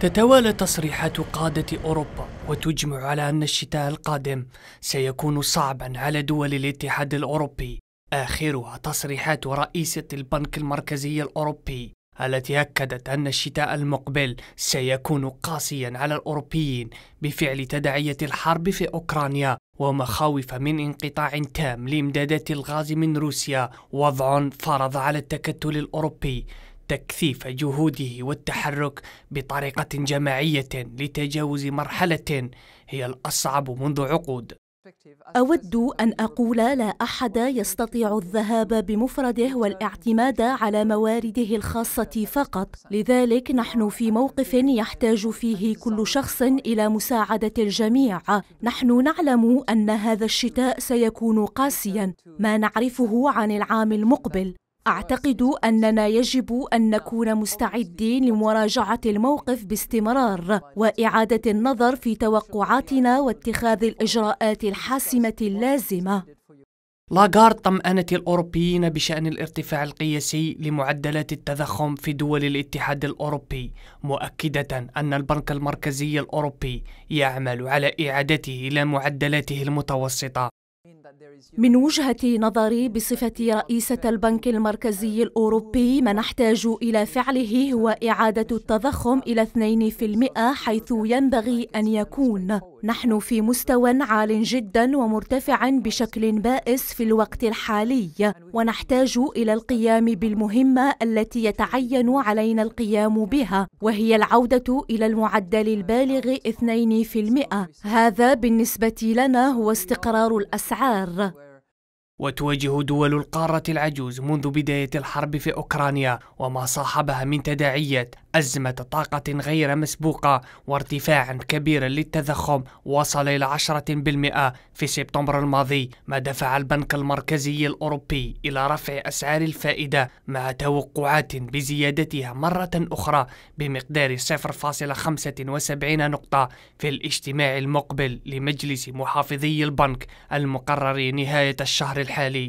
تتوالى تصريحات قادة أوروبا وتجمع على أن الشتاء القادم سيكون صعبا على دول الاتحاد الأوروبي آخرها تصريحات رئيسة البنك المركزي الأوروبي التي أكدت أن الشتاء المقبل سيكون قاسيا على الأوروبيين بفعل تداعية الحرب في أوكرانيا ومخاوف من انقطاع تام لإمدادات الغاز من روسيا وضع فرض على التكتل الأوروبي تكثيف جهوده والتحرك بطريقة جماعية لتجاوز مرحلة هي الأصعب منذ عقود. أود أن أقول لا أحد يستطيع الذهاب بمفرده والاعتماد على موارده الخاصة فقط، لذلك نحن في موقف يحتاج فيه كل شخص إلى مساعدة الجميع، نحن نعلم أن هذا الشتاء سيكون قاسيا، ما نعرفه عن العام المقبل، أعتقد أننا يجب أن نكون مستعدين لمراجعة الموقف باستمرار وإعادة النظر في توقعاتنا واتخاذ الإجراءات الحاسمة اللازمة. لاغارد طمأنت الأوروبيين بشأن الارتفاع القياسي لمعدلات التضخم في دول الاتحاد الأوروبي مؤكدة أن البنك المركزي الأوروبي يعمل على إعادته إلى معدلاته المتوسطة من وجهة نظري بصفة رئيسة البنك المركزي الأوروبي ما نحتاج إلى فعله هو إعادة التضخم إلى 2% حيث ينبغي أن يكون نحن في مستوى عال جدا ومرتفع بشكل بائس في الوقت الحالي ونحتاج إلى القيام بالمهمة التي يتعين علينا القيام بها وهي العودة إلى المعدل البالغ 2% هذا بالنسبة لنا هو استقرار الأسعار القرار وتواجه دول القارة العجوز منذ بداية الحرب في أوكرانيا وما صاحبها من تداعيات أزمة طاقة غير مسبوقة وارتفاع كبير للتضخم وصل إلى 10% في سبتمبر الماضي ما دفع البنك المركزي الأوروبي إلى رفع أسعار الفائدة مع توقعات بزيادتها مرة أخرى بمقدار 0.75 نقطة في الاجتماع المقبل لمجلس محافظي البنك المقرر نهاية الشهر الحالي